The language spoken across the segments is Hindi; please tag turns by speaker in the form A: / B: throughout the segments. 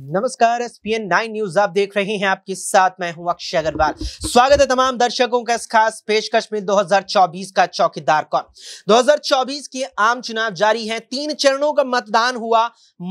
A: नमस्कार S P N nine news आप देख रहे हैं आपके साथ मैं हूं अक्षय अग्रवाल स्वागत है तमाम दर्शकों का इस खास पेशकश में 2024 का चौकीदार कौन 2024 के आम चुनाव जारी हैं तीन चरणों का मतदान हुआ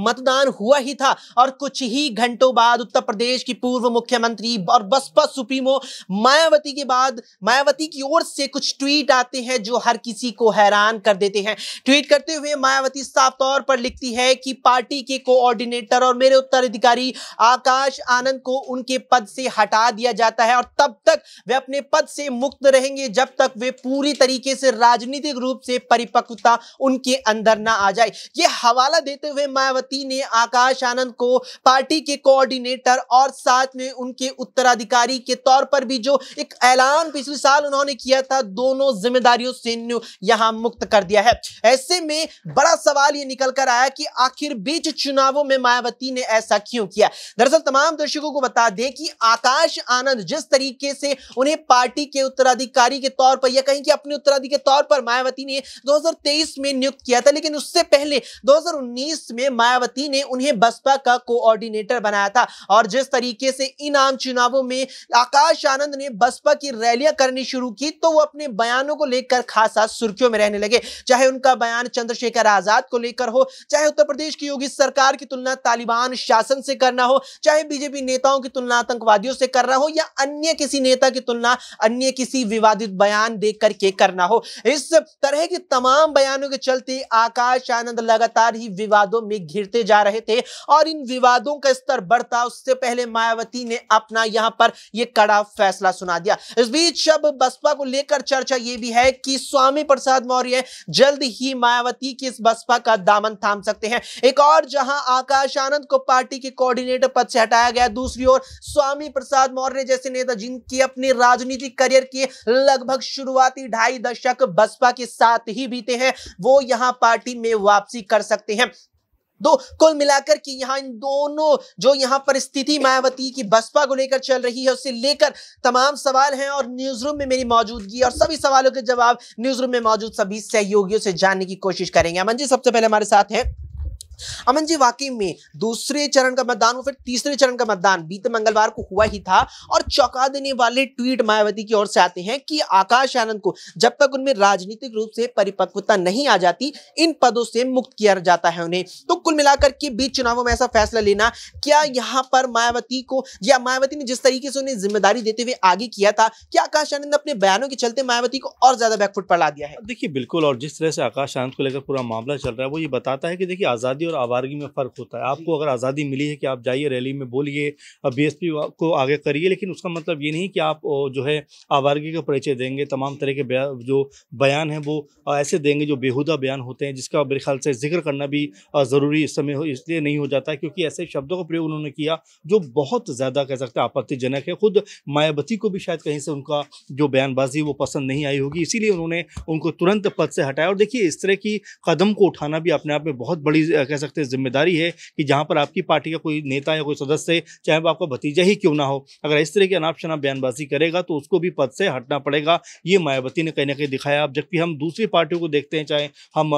A: मतदान हुआ ही था और कुछ ही घंटों बाद उत्तर प्रदेश की पूर्व मुख्यमंत्री और बसपा सुप्रीमो मायावती के बाद मायावती की ओर से कुछ ट्वीट आते हैं जो हर किसी को हैरान कर देते हैं ट्वीट करते हुए मायावती साफ तौर पर लिखती है कि पार्टी के कोऑर्डिनेटर और मेरे उत्तर अधिकारी आकाश आनंद को उनके पद से हटा दिया जाता है और तब तक वे अपने पद से मुक्त रहेंगे जब तक वे पूरी तरीके से राजनीतिक रूप से परिपक्वता उनके अंदर ना आ जाए ये हवाला देते हुए मायावती ने आकाश आनंद को पार्टी के कोऑर्डिनेटर और साथ में उनके उत्तराधिकारी के तौर पर भी जो एक ऐलान पिछले साल उन्होंने किया था दोनों जिम्मेदारियों से यहां मुक्त कर दिया है ऐसे में बड़ा सवाल ये निकल कर आया कि आखिर बीच चुनावों में मायावती ने ऐसा क्यों किया दरअसल तमाम दर्शकों को बता दें कि आकाश आनंद जिस तरीके से उन्हें पार्टी के उत्तराधिकारी के तौर पर या कहीं कि अपने उत्तराधिकारी के तौर पर मायावती ने 2023 में नियुक्त किया था लेकिन उससे पहले 2019 में मायावती ने उन्हें बसपा का कोऑर्डिनेटर बनाया था और जिस तरीके से इन आम चुनावों में आकाश आनंद ने बसपा की रैलियां करनी शुरू की तो वो अपने बयानों को लेकर खासा सुर्खियों में रहने लगे चाहे उनका बयान चंद्रशेखर आजाद को लेकर हो चाहे उत्तर प्रदेश की योगी सरकार की तुलना तालिबान शासन शासन से करना हो चाहे बीजेपी नेताओं की तुलना आतंकवादियों से करना हो या अन्य किसी नेता की तुलना अन्य किसी विवादित बयान देख करके करना हो इस तरह के तमाम बयानों के चलते आकाश आनंद लगातार ही विवादों में घिरते जा रहे थे और इन विवादों का स्तर बढ़ता उससे पहले मायावती ने अपना यहां पर यह कड़ा फैसला सुना दिया इस बीच अब बसपा को लेकर चर्चा यह भी है कि स्वामी प्रसाद मौर्य जल्द ही मायावती की इस बसपा का दामन थाम सकते हैं एक और जहां आकाश आनंद को पार्टी पार्टी के कोऑर्डिनेटर पद से हटाया गया दूसरी ओर स्वामी प्रसाद मौर्य जैसे नेता जिनकी अपने राजनीतिक करियर की लगभग शुरुआती ढाई दशक बसपा के साथ ही बीते हैं वो यहां पार्टी में वापसी कर सकते हैं तो कुल मिलाकर कि यहाँ इन दोनों जो यहाँ पर स्थिति मायावती की बसपा को लेकर चल रही है उससे लेकर तमाम सवाल हैं और न्यूज रूम में मेरी मौजूदगी और सभी सवालों के जवाब न्यूज रूम में मौजूद सभी सहयोगियों से जानने की कोशिश करेंगे अमन जी सबसे पहले हमारे साथ हैं अमन जी वाकई में दूसरे चरण का मतदान और फिर तीसरे चरण का मतदान बीते मंगलवार को हुआ ही था और चौंका देने वाले ट्वीट मायावती की ओर से आते हैं कि आकाश आनंद को जब तक उनमें राजनीतिक रूप से परिपक्वता नहीं आ जाती इन पदों से मुक्त किया जाता है उन्हें तो कुल मिलाकर के बीच चुनावों में ऐसा फैसला लेना क्या यहां पर मायावती को या मायावती ने जिस तरीके से उन्हें जिम्मेदारी देते हुए आगे किया था क्या आकाश आनंद अपने बयानों के चलते मायावती को और ज्यादा बैकफुट पर ला दिया है
B: देखिए बिल्कुल और जिस तरह से आकाश आनंद को लेकर पूरा मामला चल रहा है वो ये बताता है कि देखिए आजादी और आवारगी में फ़र्क होता है आपको अगर आज़ादी मिली है कि आप जाइए रैली में बोलिए बीएसपी को आगे करिए लेकिन उसका मतलब ये नहीं कि आप जो है आवारगी का परिचय देंगे तमाम तरह के जो बयान हैं वो ऐसे देंगे जो बेहुदा बयान होते हैं जिसका मेरे ख्याल से जिक्र करना भी ज़रूरी इस समय इसलिए नहीं हो जाता क्योंकि ऐसे शब्दों का प्रयोग उन्होंने किया जो बहुत ज़्यादा कह सकते हैं आपत्तिजनक है खुद मायावती को भी शायद कहीं से उनका जो बयानबाजी वो पसंद नहीं आई होगी इसीलिए उन्होंने उनको तुरंत पद से हटाया और देखिए इस तरह की कदम को उठाना भी अपने आप में बहुत बड़ी कह कह सकते हैं जिम्मेदारी है कि जहाँ पर आपकी पार्टी का कोई नेता या कोई सदस्य चाहे वो आपका भतीजा ही क्यों ना हो अगर इस तरह की अनाप शनाप बयानबाजी करेगा तो उसको भी पद से हटना पड़ेगा ये मायावती ने कहीं ना कहीं दिखाया अब जबकि हम दूसरी पार्टियों को देखते हैं चाहे हम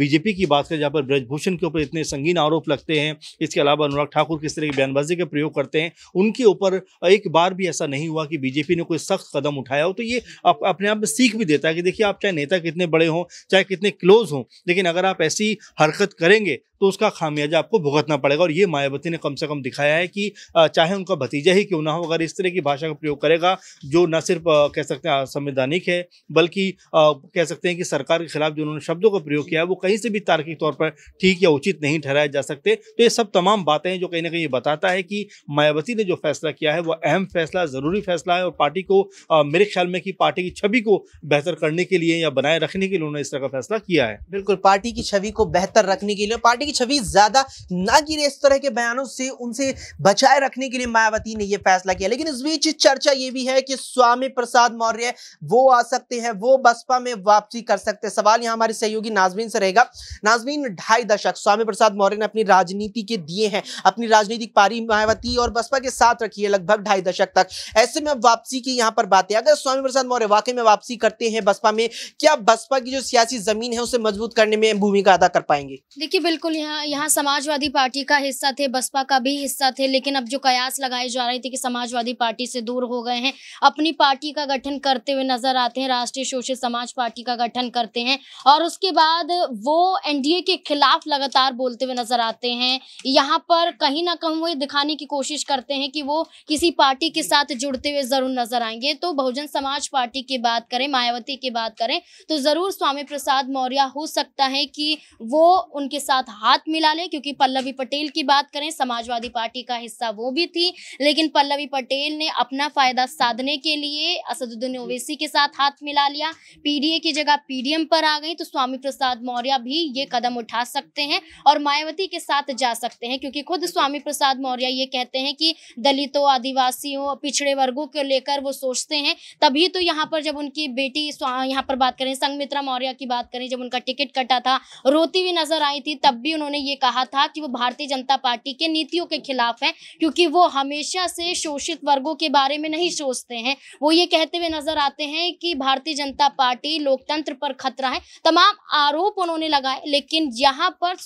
B: बीजेपी की बात करें जहाँ पर ब्रजभूषण के ऊपर इतने संगीन आरोप लगते हैं इसके अलावा अनुराग ठाकुर किस तरह की बयानबाजी का प्रयोग करते हैं उनके ऊपर एक बार भी ऐसा नहीं हुआ कि बीजेपी ने कोई सख्त कदम उठाया हो तो ये आप अपने आप में सीख भी देता है कि देखिए आप चाहे नेता कितने बड़े हों चाहे कितने क्लोज हों लेकिन अगर आप ऐसी हरकत करेंगे तो तो उसका खामियाजा आपको भुगतना पड़ेगा और ये मायावती ने कम से कम दिखाया है कि चाहे उनका भतीजा ही क्यों ना हो अगर इस तरह की भाषा का प्रयोग करेगा जो न सिर्फ कह सकते हैं संवैधानिक है बल्कि कह सकते हैं कि सरकार के खिलाफ जो उन्होंने शब्दों का प्रयोग किया है वो कहीं से भी तार्किक तौर पर ठीक या उचित नहीं ठहराए जा सकते तो ये सब तमाम बातें जो कहीं ना कहीं ये बताता है कि मायावती ने जो फैसला किया है वो अहम फैसला ज़रूरी फैसला है और पार्टी को मेरे ख्याल में कि पार्टी की छवि को बेहतर करने के लिए या बनाए रखने के लिए उन्होंने इस तरह का फैसला किया है बिल्कुल
A: पार्टी की छवि को बेहतर रखने के लिए पार्टी की की छवि ज्यादा ना गिरे इस तरह के बयानों से उनसे बचाए रखने के लिए मायावती ने यह फैसला किया लेकिन इस बीच चर्चा यह भी है कि स्वामी प्रसाद मौर्य वो आ सकते हैं वो बसपा में वापसी कर सकते हैं सवाल यहां हमारे सहयोगी नाजमीन से रहेगा नाजमीन ढाई दशक स्वामी प्रसाद मौर्य ने अपनी राजनीति के दिए हैं अपनी राजनीतिक पारी मायावती और बसपा के साथ रखी है लगभग ढाई दशक तक ऐसे में वापसी की यहां पर बातें अगर स्वामी प्रसाद मौर्य वाकई में वापसी करते हैं बसपा में क्या बसपा की जो सियासी जमीन है उसे मजबूत करने में भूमिका अदा कर पाएंगे
C: देखिए बिल्कुल बिल्कुल यहाँ यहाँ समाजवादी पार्टी का हिस्सा थे बसपा का भी हिस्सा थे लेकिन अब जो कयास लगाए जा रहे थे कि समाजवादी पार्टी से दूर हो गए हैं अपनी पार्टी का गठन करते हुए नजर आते हैं राष्ट्रीय शोषित समाज पार्टी का गठन करते हैं और उसके बाद वो एनडीए के खिलाफ लगातार बोलते हुए नजर आते हैं यहाँ पर कहीं ना कहीं वो ये दिखाने की कोशिश करते हैं कि वो किसी पार्टी के साथ जुड़ते हुए जरूर नजर आएंगे तो बहुजन समाज पार्टी की बात करें मायावती की बात करें तो जरूर स्वामी प्रसाद मौर्य हो सकता है कि वो उनके साथ हाथ मिला लें क्योंकि पल्लवी पटेल की बात करें समाजवादी पार्टी का हिस्सा वो भी थी लेकिन पल्लवी पटेल ने अपना फायदा साधने के लिए असदुद्दीन ओवैसी के साथ हाथ मिला लिया पीडीए की जगह पीडीएम पर आ गई तो स्वामी प्रसाद मौर्य भी ये कदम उठा सकते हैं और मायावती के साथ जा सकते हैं क्योंकि खुद स्वामी प्रसाद मौर्य ये कहते हैं कि दलितों आदिवासियों पिछड़े वर्गों को लेकर वो सोचते हैं तभी तो यहाँ पर जब उनकी बेटी यहाँ पर बात करें संगमित्रा मौर्य की बात करें जब उनका टिकट कटा था रोती हुई नजर आई थी तब भी भी उन्होंने ये कहा था कि वो भारतीय जनता पार्टी के नीतियों के खिलाफ हैं क्योंकि वो हमेशा से शोषित वर्गों के बारे में नहीं सोचते हैं वो ये कहते हुए नजर आते हैं कि भारतीय जनता पार्टी लोकतंत्र पर खतरा है तमाम आरोप उन्होंने लगाए लेकिन यहाँ पर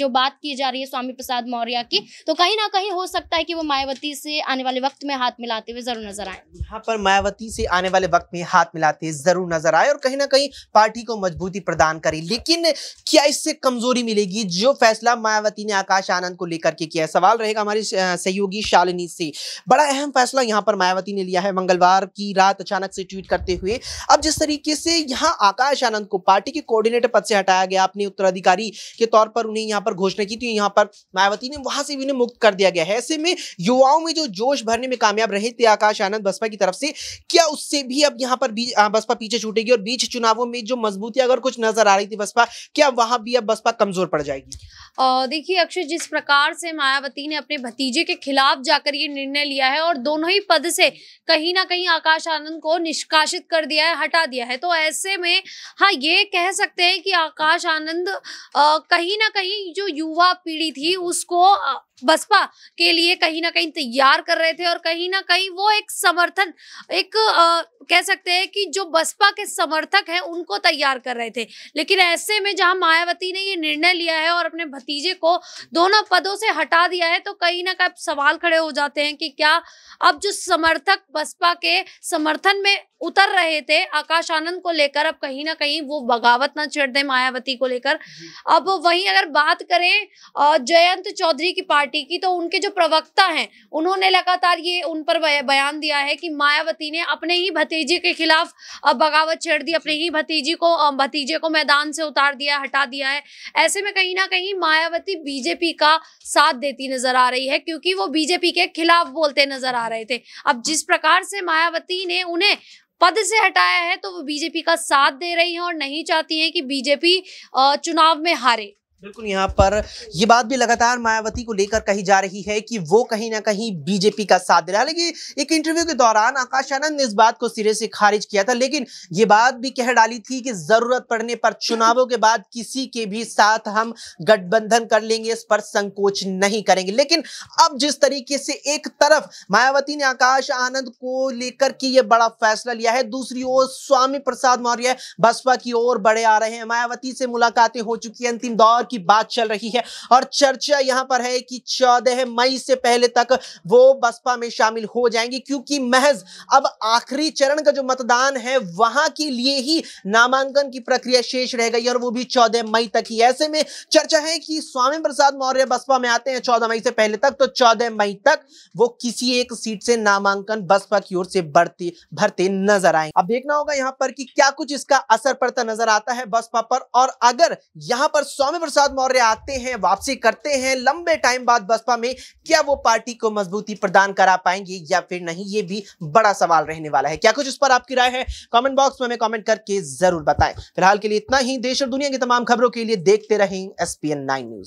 C: जो बात की जा रही है स्वामी प्रसाद मौर्य की तो कहीं ना कहीं हो सकता है कि वो मायावती से आने वाले वक्त में हाथ मिलाते हुए जरूर नजर आए यहाँ
A: पर मायावती से आने वाले वक्त में हाथ मिलाते जरूर नजर आए और कहीं ना कहीं पार्टी को मजबूती प्रदान करे लेकिन क्या इससे कमजोरी मिलेगी ये जो फैसला मायावती ने आकाश आनंद को लेकर के किया है सवाल रहेगा हमारी सहयोगी शालिनी से बड़ा अहम फैसला यहाँ पर मायावती ने लिया है मंगलवार की रात अचानक से ट्वीट करते हुए अब जिस तरीके से यहाँ आकाश आनंद को पार्टी के कोऑर्डिनेटर पद से हटाया गया अपने उत्तराधिकारी के तौर पर उन्हें यहाँ पर घोषणा की थी यहाँ पर मायावती ने वहां से भी उन्हें मुक्त कर दिया गया है ऐसे में युवाओं में जो जोश भरने में कामयाब रहे थे आकाश आनंद बसपा की तरफ से क्या उससे भी अब यहाँ पर बसपा पीछे छूटेगी और बीच चुनावों में जो मजबूती अगर कुछ नजर आ रही थी बसपा क्या वहां भी अब बसपा कमजोर पड़ जाएगी
D: देखिए अक्षय जिस प्रकार से मायावती ने अपने भतीजे के खिलाफ जाकर ये निर्णय लिया है और दोनों ही पद से कहीं ना कहीं आकाश आनंद को निष्कासित कर दिया है हटा दिया है तो ऐसे में हाँ ये कह सकते हैं कि आकाश आनंद कहीं ना कहीं जो युवा पीढ़ी थी उसको बसपा के लिए कहीं ना कहीं तैयार कर रहे थे और कहीं ना कहीं वो एक समर्थन एक आ, कह सकते हैं कि जो बसपा के समर्थक हैं उनको तैयार कर रहे थे लेकिन ऐसे में जहां मायावती ने ये निर्णय लिया है और अपने भतीजे को दोनों पदों से हटा दिया है तो कहीं ना कहीं सवाल खड़े हो जाते हैं कि क्या अब जो समर्थक बसपा के समर्थन में उतर रहे थे आकाश आनंद को लेकर अब कहीं ना कहीं वो बगावत ना छेड़ दे मायावती को लेकर अब वहीं अगर बात करें जयंत चौधरी की पार्टी पार्टी की तो उनके जो प्रवक्ता हैं उन्होंने लगातार ये उन पर बयान दिया है कि मायावती ने अपने ही भतीजे के खिलाफ बगावत छेड़ दी अपने ही भतीजे को भतीजे को मैदान से उतार दिया हटा दिया है ऐसे में कहीं ना कहीं मायावती बीजेपी का साथ देती नजर आ रही है क्योंकि वो बीजेपी के खिलाफ बोलते नजर आ रहे थे अब जिस प्रकार से मायावती ने उन्हें पद से हटाया है तो वो बीजेपी का साथ दे रही हैं और नहीं चाहती हैं कि बीजेपी चुनाव में हारे
A: बिल्कुल यहाँ पर ये बात भी लगातार मायावती को लेकर कही जा रही है कि वो कहीं ना कहीं बीजेपी का साथ दे रहा है लेकिन एक इंटरव्यू के दौरान आकाश आनंद ने इस बात को सिरे से खारिज किया था लेकिन ये बात भी कह डाली थी कि जरूरत पड़ने पर चुनावों के बाद किसी के भी साथ हम गठबंधन कर लेंगे इस पर संकोच नहीं करेंगे लेकिन अब जिस तरीके से एक तरफ मायावती ने आकाश आनंद को लेकर के ये बड़ा फैसला लिया है दूसरी ओर स्वामी प्रसाद मौर्य बसपा की ओर बड़े आ रहे हैं मायावती से मुलाकातें हो चुकी है अंतिम दौर की बात चल रही है और चर्चा यहां पर है कि चौदह मई से पहले तक वो बसपा में शामिल हो जाएंगी क्योंकि महज अब आखिरी चरण का जो मतदान है वहां के लिए ही नामांकन की प्रक्रिया शेष रह गई और वो भी चौदह मई तक ही ऐसे में चर्चा है कि स्वामी प्रसाद मौर्य बसपा में आते हैं चौदह मई से पहले तक तो चौदह मई तक वो किसी एक सीट से नामांकन बसपा की ओर से बढ़ते भरते नजर आए अब देखना होगा यहां पर कि क्या कुछ इसका असर पड़ता नजर आता है बसपा पर और अगर यहां पर स्वामी प्रसाद प्रसाद मौर्य आते हैं वापसी करते हैं लंबे टाइम बाद बसपा में क्या वो पार्टी को मजबूती प्रदान करा पाएंगे या फिर नहीं ये भी बड़ा सवाल रहने वाला है क्या कुछ इस पर आपकी राय है कमेंट बॉक्स में हमें कमेंट करके जरूर बताएं फिलहाल के लिए इतना ही देश और दुनिया की तमाम खबरों के लिए देखते रहें एसपीएन नाइन न्यूज